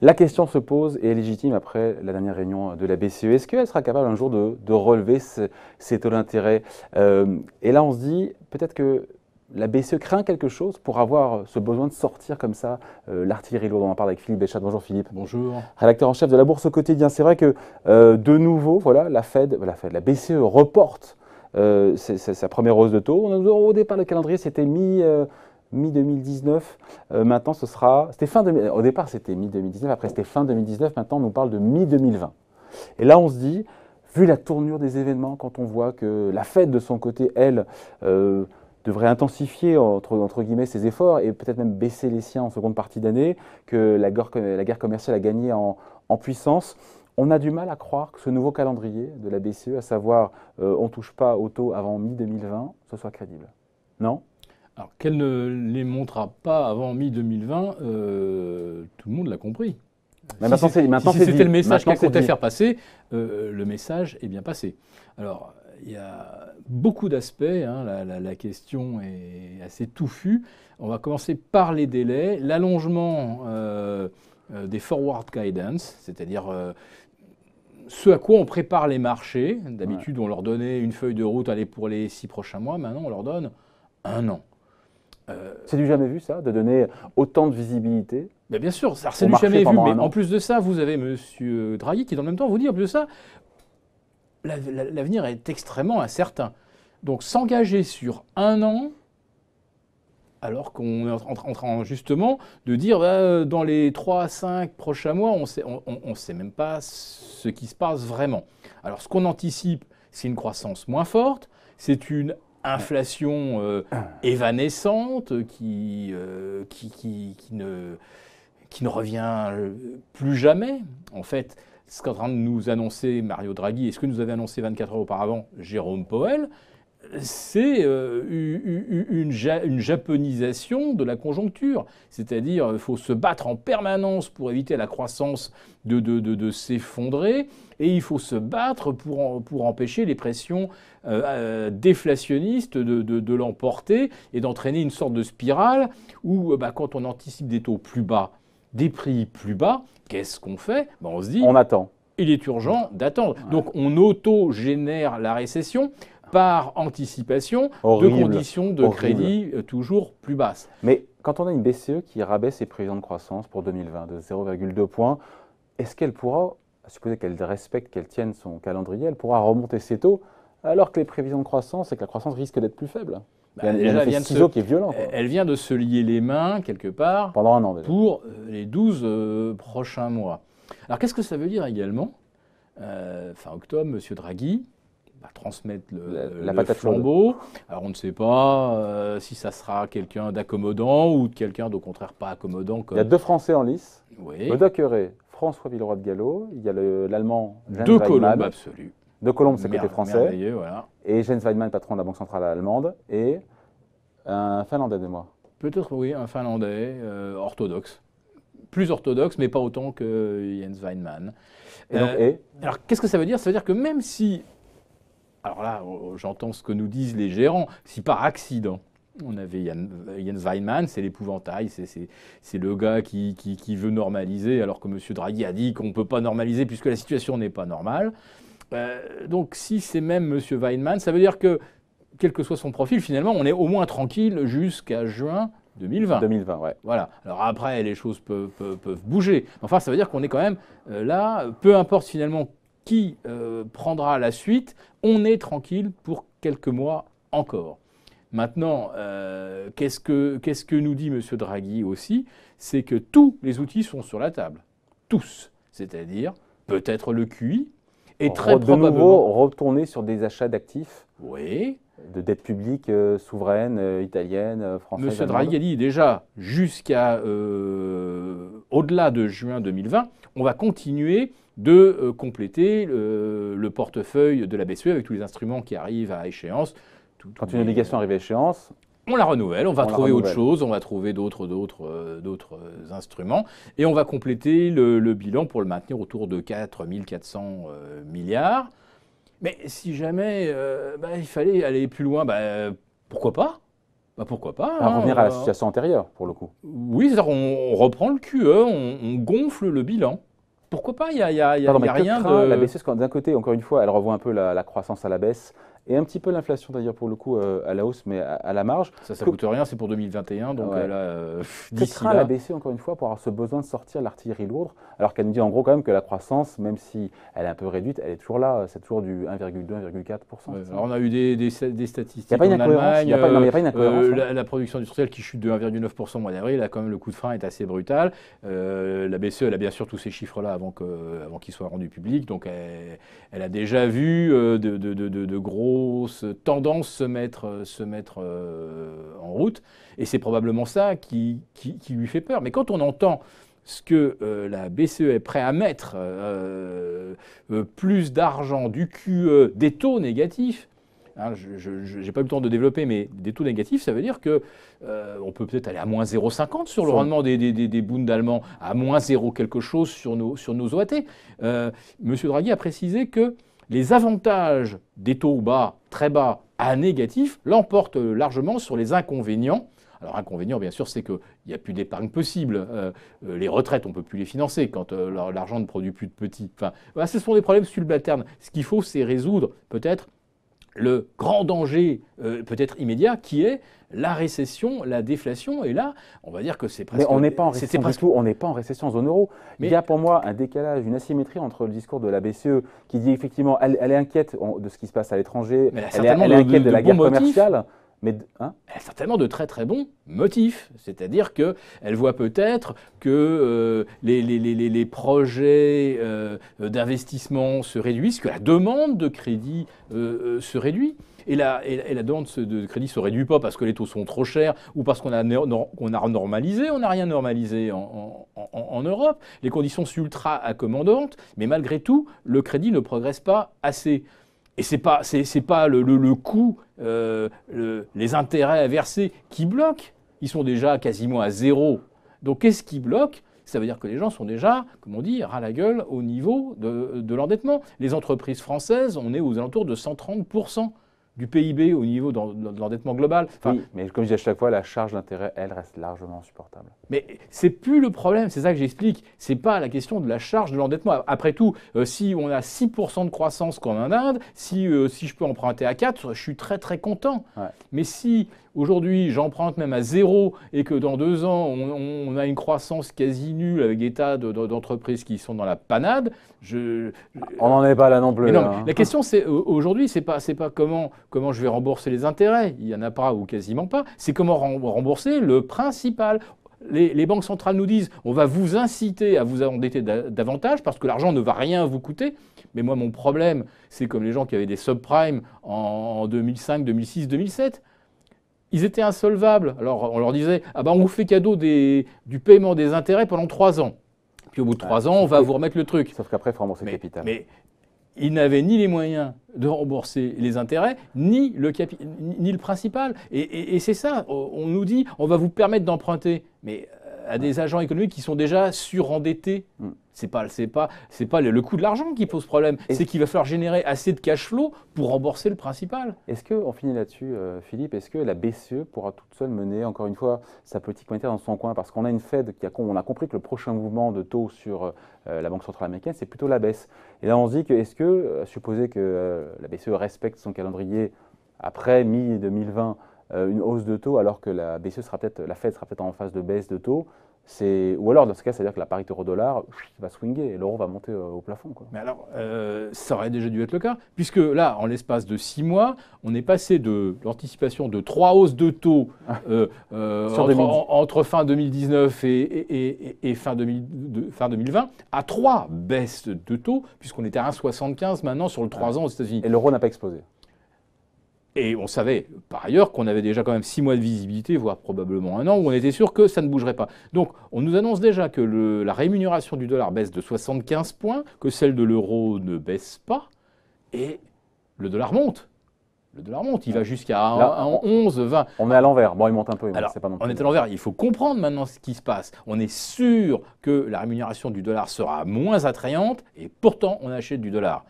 La question se pose et est légitime après la dernière réunion de la BCE. Est-ce qu'elle sera capable un jour de, relever ses ces taux d'intérêt euh, Et là, on se dit peut-être que la BCE craint quelque chose pour avoir ce besoin de sortir comme ça euh, l'artillerie lourde. On en parle avec Philippe Béchat. Bonjour Philippe. Bonjour. Rédacteur en chef de la Bourse au quotidien. C'est vrai que euh, de nouveau, voilà, la la la BCE reporte euh, c'est sa première hausse de taux. On au départ, le calendrier, c'était mi, euh, mi 2019. Euh, maintenant, ce sera. C'était fin. au départ, c'était mi 2019. Après, c'était fin 2019. Maintenant, on nous parle de mi 2020. Et là, on se dit, vu la tournure des événements, quand on voit que la Fed, de son côté, elle devrait intensifier entre, guillemets ses efforts et peut-être même baisser les siens en seconde partie d'année, que la guerre, commerciale a gagné en puissance. On a du mal à croire que ce nouveau calendrier de la BCE, à savoir euh, on ne touche pas au taux avant mi-2020, ce soit crédible. Non Alors qu'elle ne les montrera pas avant mi-2020, euh, tout le monde l'a compris. Mais si c'était le message qu'elle comptait faire passer, euh, le message est bien passé. Alors, il y a beaucoup d'aspects, hein, la, question est assez touffue. On va commencer par les délais, l'allongement des forward guidance, c'est-à-dire ce à quoi on prépare les marchés. D'habitude, on leur donnait une feuille de route allez, pour les six prochains mois. Maintenant, on leur donne un an. Euh, c'est du jamais vu, ça, de donner autant de visibilité Bien sûr, c'est du jamais vu. Mais en plus de ça, vous avez M. Drahi qui, dans le même temps, vous dit en plus de ça, l'avenir est extrêmement incertain. Donc, s'engager sur un an, alors qu'on est en, train justement de dire bah, euh, dans les 3 à 5 prochains mois, on ne sait, même pas ce qui se passe vraiment. Alors ce qu'on anticipe, c'est une croissance moins forte, c'est une inflation euh, évanescente euh, qui, ne, qui ne revient plus jamais. En fait, ce qu'est en train de nous annoncer Mario Draghi et ce que nous avait annoncé 24 heures auparavant Jérôme Powell, c'est euh, une, japonisation de la conjoncture. C'est-à-dire, il faut se battre en permanence pour éviter la croissance de, de, s'effondrer, et il faut se battre pour, pour empêcher les pressions euh, euh, déflationnistes de, l'emporter et d'entraîner une sorte de spirale où, bah, quand on anticipe des taux plus bas, des prix plus bas, qu'est-ce qu'on fait bah, On se dit... On attend. Il est urgent d'attendre. Donc on auto-génère la récession par anticipation de conditions de crédit euh, toujours plus basses. Mais quand on a une BCE qui rabaisse ses prévisions de croissance pour 2020 de 0,2 points, est-ce qu'elle pourra, à supposer qu'elle respecte, qu'elle tienne son calendrier, elle pourra remonter ses taux alors que les prévisions de croissance et que la croissance risque d'être plus faible bah, elle, vient qui est violent, elle, vient de se lier les mains, quelque part, Pendant un pour euh, les 12 euh, prochains mois. Alors qu'est-ce que ça veut dire également Fin octobre, M. Draghi à transmettre le, la, euh, patate flambeau. Alors on ne sait pas euh, si ça sera quelqu'un d'accommodant ou quelqu'un d'au contraire pas accommodant. Il y a deux Français en lice. Oui. François Villeroy de Gallo. Il y a l'Allemand Jens Deux Colombes absolu. De Colombes, c'est côté français. Et Jens Weidmann, patron de la Banque centrale allemande. Et un Finlandais de moi. Peut-être oui, un Finlandais euh, orthodoxe plus orthodoxe, mais pas autant que Jens Weinmann. Et alors, qu'est-ce que ça veut dire Ça veut dire que même si alors là, j'entends ce que nous disent les gérants, si par accident, on avait Jens Weinmann, c'est l'épouvantail, c'est le gars qui, veut normaliser, alors que M. Draghi a dit qu'on ne peut pas normaliser puisque la situation n'est pas normale. Euh, donc si c'est même M. Weinmann, ça veut dire que, quel que soit son profil, finalement, on est au moins tranquille jusqu'à juin 2020. 2020, ouais. Voilà. Alors après, les choses peuvent, bouger. Enfin, ça veut dire qu'on est quand même euh, là, peu importe finalement qui euh, prendra la suite, on est tranquille pour quelques mois encore. Maintenant, euh, qu'est-ce que qu'est-ce que nous dit M. Draghi aussi C'est que tous les outils sont sur la table. Tous. C'est-à-dire peut-être le QI et très probablement... de nouveau retourner sur des achats d'actifs. Oui. De dettes publiques souveraine euh, souveraines, italiennes, françaises. M. Draghi a dit déjà jusqu'à au-delà de juin 2020, on va continuer de euh, compléter le, portefeuille de la BCE avec tous les instruments qui arrivent à échéance. Quand une obligation arrive à échéance, on la renouvelle, on va trouver autre chose, on va trouver d'autres, euh, euh, instruments, et on va compléter le, bilan pour le maintenir autour de 4 400 milliards. Mais si jamais bah, il fallait aller plus loin, pourquoi pas bah, Pourquoi pas bah, Revenir à la hein. situation antérieure, pour le coup. Oui, on, reprend le QE, on gonfle le bilan. Pourquoi pas Il n'y a, y rien de... La quand d'un côté, encore une fois, elle revoit un peu la croissance à la baisse et un petit peu l'inflation d'ailleurs pour le coup euh, à la hausse, mais à, la marge. Ça, ça ne coûte rien, c'est pour 2021, donc elle euh, euh, a, la baissé encore une fois pour avoir ce besoin de sortir l'artillerie lourde, alors qu'elle nous dit en gros quand même que la croissance, même si elle est un peu réduite, elle est toujours là, c'est toujours du 1,2-1,4%. alors on a eu des, statistiques la, production industrielle qui chute de 1,9% au mois d'avril, là quand même le coup de frein est assez brutal. la BCE, elle a bien sûr tous ces chiffres-là avant qu'ils soient rendus publics, donc elle, a déjà vu de gros tendance, se mettre, euh, se mettre euh, en route. Et c'est probablement ça qui, qui, lui fait peur. Mais quand on entend ce que euh, la BCE est prête à mettre, plus d'argent, du QE, des taux négatifs, hein, je n'ai pas eu le temps de développer, mais des taux négatifs, ça veut dire que on peut peut-être aller à moins 0,50 sur le rendement des, des, des, allemands, à moins 0 quelque chose sur nos, sur nos OAT. Monsieur Draghi a précisé que les avantages des taux bas, très bas, à négatif, l'emportent largement sur les inconvénients alors, inconvénient, bien sûr, c'est qu'il n'y a plus d'épargne possible. Euh, euh, les retraites, on ne peut plus les financer quand euh, l'argent ne produit plus de petits. Enfin, ce sont des problèmes subalternes. Ce qu'il faut, c'est résoudre peut-être le grand danger euh, peut-être immédiat qui est la récession, la déflation. Et là, on va dire que c'est presque. on n'est pas en récession tout, on n'est pas en récession en zone euro. Mais... Il y a pour moi un décalage, une asymétrie entre le discours de la BCE qui dit effectivement elle, est inquiète de ce qui se passe à l'étranger, elle, elle, est inquiète de, la guerre commerciale. Mais, hein elle a certainement de très très bons motifs. C'est-à-dire qu'elle voit peut-être que euh, les, projets euh, d'investissement se réduisent, que la demande de crédit euh, se réduit. Et la, demande de crédit se réduit pas parce que les taux sont trop chers ou parce qu'on a, on a normalisé, on n'a rien normalisé en, en, Europe. Les conditions sont ultra accommodantes, mais malgré tout, le crédit ne progresse pas assez. Et ce pas, pas le, coût, euh, les intérêts à verser qui bloquent. Ils sont déjà quasiment à zéro. Donc qu'est-ce qui bloque Ça veut dire que les gens sont déjà, comme on dit, à la gueule au niveau de, de l'endettement. Les entreprises françaises, on est aux alentours de 130 du PIB au niveau de l'endettement global. mais comme je dis à chaque fois, la charge d'intérêt, elle, reste largement supportable. Mais c'est plus le problème, c'est ça que j'explique. C'est pas la question de la charge de l'endettement. Après tout, euh, si on a 6% de croissance comme en Inde, si, euh, si je peux emprunter à 4, je suis très très content. Mais si aujourd'hui j'emprunte même à zéro et que dans deux ans on, a une croissance quasi nulle avec des tas d'entreprises qui sont dans la panade, je, on n'en est pas là non plus. Hein. La question c'est aujourd'hui c'est pas c'est pas comment comment je vais rembourser les intérêts, il y en a pas ou quasiment pas, c'est comment rembourser le principal. Les, banques centrales nous disent on va vous inciter à vous endetter davantage parce que l'argent ne va rien vous coûter. Mais moi, mon problème, c'est comme les gens qui avaient des subprimes en 2005, 2006, 2007 ils étaient insolvables. Alors on leur disait, ah ben on vous fait cadeau du paiement des intérêts pendant trois ans. Puis au bout de ah, trois ans, on va vous remettre le truc. Sauf qu'après, il faut rembourser le capital. Mais ils n'avaient ni les moyens de rembourser les intérêts, ni le, ni le principal. Et, c'est ça, on nous dit, on va vous permettre d'emprunter. Mais euh, à des agents économiques qui sont déjà surendettés. Mm. C'est pas, c'est pas, c'est pas le, coût de l'argent qui pose problème. C'est qu'il va falloir générer assez de cash flow pour rembourser le principal. Est-ce que, on finit là-dessus, euh, Philippe, est-ce que la BCE pourra toute seule mener, encore une fois, sa politique monétaire dans son coin Parce qu'on a une Fed qui a, on a compris que le prochain mouvement de taux sur euh, euh, la Banque centrale américaine, c'est plutôt la baisse. Et là, on se dit que, est-ce que, supposer que la BCE respecte son calendrier après mi-2020, une hausse de taux, alors que la BCE sera peut-être, la Fed sera peut-être en phase de baisse de taux, ou alors, dans ce cas, c'est-à-dire que la parité euro-dollar va swinguer et l'euro va monter euh, au plafond. Mais alors, euh, ça aurait déjà dû être le cas, puisque là, en l'espace de six mois, on est passé de l'anticipation de trois hausses de taux ah. euh, entre, fin 2019 et, fin, 2020 à trois baisses de taux, puisqu'on était à 1,75 maintenant sur le 3 ans aux États-Unis. Et l'euro n'a pas explosé. Et on savait par ailleurs qu'on avait déjà quand même six mois de visibilité, voire probablement un an, où on était sûr que ça ne bougerait pas. Donc on nous annonce déjà que la rémunération du dollar baisse de 75 points, que celle de l'euro ne baisse pas, et le dollar monte. Le dollar monte, il va jusqu'à 11, 20. On est à l'envers. Bon, il monte un peu, Alors, pas non plus. On est à l'envers. Il faut comprendre maintenant ce qui se passe. On est sûr que la rémunération du dollar sera moins attrayante et pourtant on achète du dollar.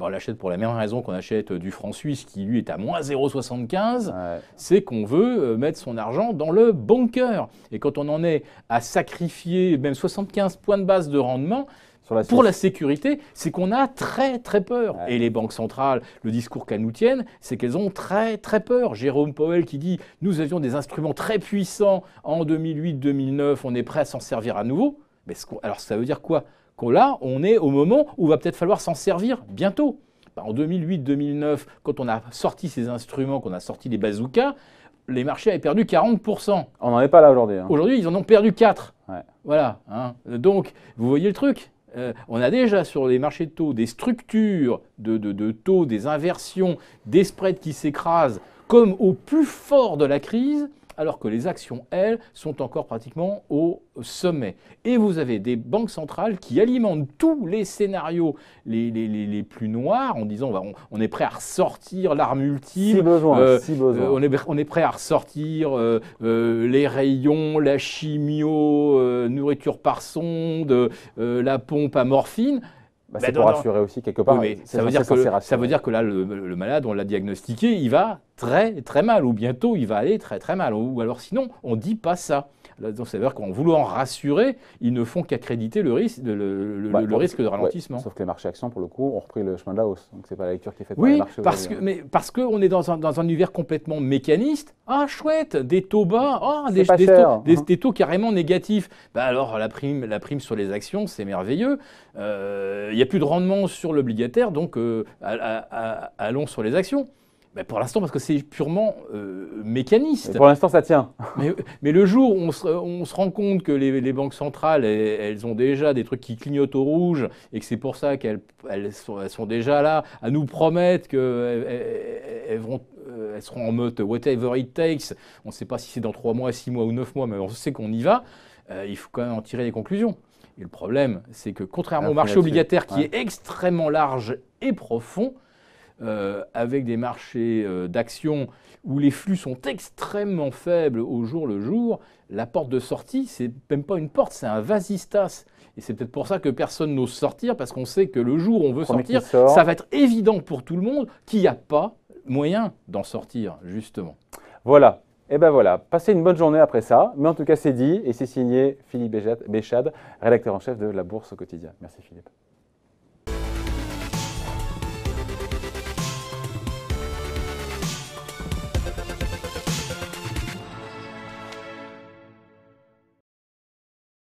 Bah, on l'achète pour la même raison qu'on achète euh, du franc suisse qui lui est à moins 0,75, c'est qu'on veut euh, mettre son argent dans le bon Et quand on en est à sacrifier même 75 points de base de rendement, pour la sécurité, c'est qu'on a très très peur. Et les banques centrales, le discours qu'elles nous tiennent, c'est qu'elles ont très très peur. Jérôme Powell qui dit nous avions des instruments très puissants en 2008-2009, on est prêt à s'en servir à nouveau. Mais alors ça veut dire quoi là, on est au moment où va peut-être falloir s'en servir bientôt. Bah, en 2008-2009, quand on a sorti ces instruments, qu'on a sorti les bazookas, les marchés avaient perdu 40%. On n'en est pas là aujourd'hui. Hein. Aujourd'hui, ils en ont perdu 4. Voilà. Hein. Donc, vous voyez le truc euh, on a déjà sur les marchés de taux des structures de taux, des inversions, des spreads qui s'écrasent, comme au plus fort de la crise, alors que les actions, elles, sont encore pratiquement au sommet. Et vous avez des banques centrales qui alimentent tous les scénarios les, les, les, plus noirs en disant bah, on, on, est prêt à ressortir l'arme ultime. Si besoin, euh, euh, on, est, on, est, prêt à ressortir euh, les rayons, la chimio, nourriture par sonde, la pompe à morphine. Bah, bah c'est pour rassurer aussi quelque part. mais ça que, ça veut dire que là, le malade, on l'a diagnostiqué, il va très très mal, ou bientôt il va aller très très mal, ou alors sinon on ne dit pas ça. C'est-à-dire qu'en voulant rassurer, ils ne font qu'accréditer le, risque, risque de ralentissement. sauf que les marchés actions, pour le coup, ont repris le chemin de la hausse. Donc n'est pas la lecture qui est faite par les marchés. Parce que, parce qu'on est dans un, univers complètement mécaniste. Ah chouette, des taux bas, ah, hein. des, taux, carrément négatifs. Bah alors la prime, la prime sur les actions, c'est merveilleux. Euh, il y n'y a plus de rendement sur l'obligataire, donc euh, allons sur les actions. Ben, pour l'instant, parce que c'est purement euh, mécaniste. pour l'instant, ça tient. mais, le jour où on se, rend compte que les, banques centrales, elles, ont déjà des trucs qui clignotent au rouge et que c'est pour ça qu'elles sont, déjà là à nous promettre qu'elles euh, elles seront en mode whatever it takes. On ne sait pas si c'est dans 3 mois, 6 mois ou 9 mois, mais on sait qu'on y va. Euh, il faut quand même en tirer des conclusions. Et le problème, c'est que contrairement au marché obligataire qui est extrêmement large et profond, euh, avec des marchés d'action euh, d'actions où les flux sont extrêmement faibles au jour le jour, la porte de sortie, c'est même pas une porte, c'est un vasistas. Et c'est peut-être pour ça que personne n'ose sortir, parce qu'on sait que le jour où on veut sortir, ça va être évident pour tout le monde qu'il n'y a pas moyen d'en sortir, justement. Voilà. Et eh ben voilà, passez une bonne journée après ça. Mais en tout cas, c'est dit et c'est signé Philippe Béchade, rédacteur en chef de La Bourse au quotidien. Merci Philippe.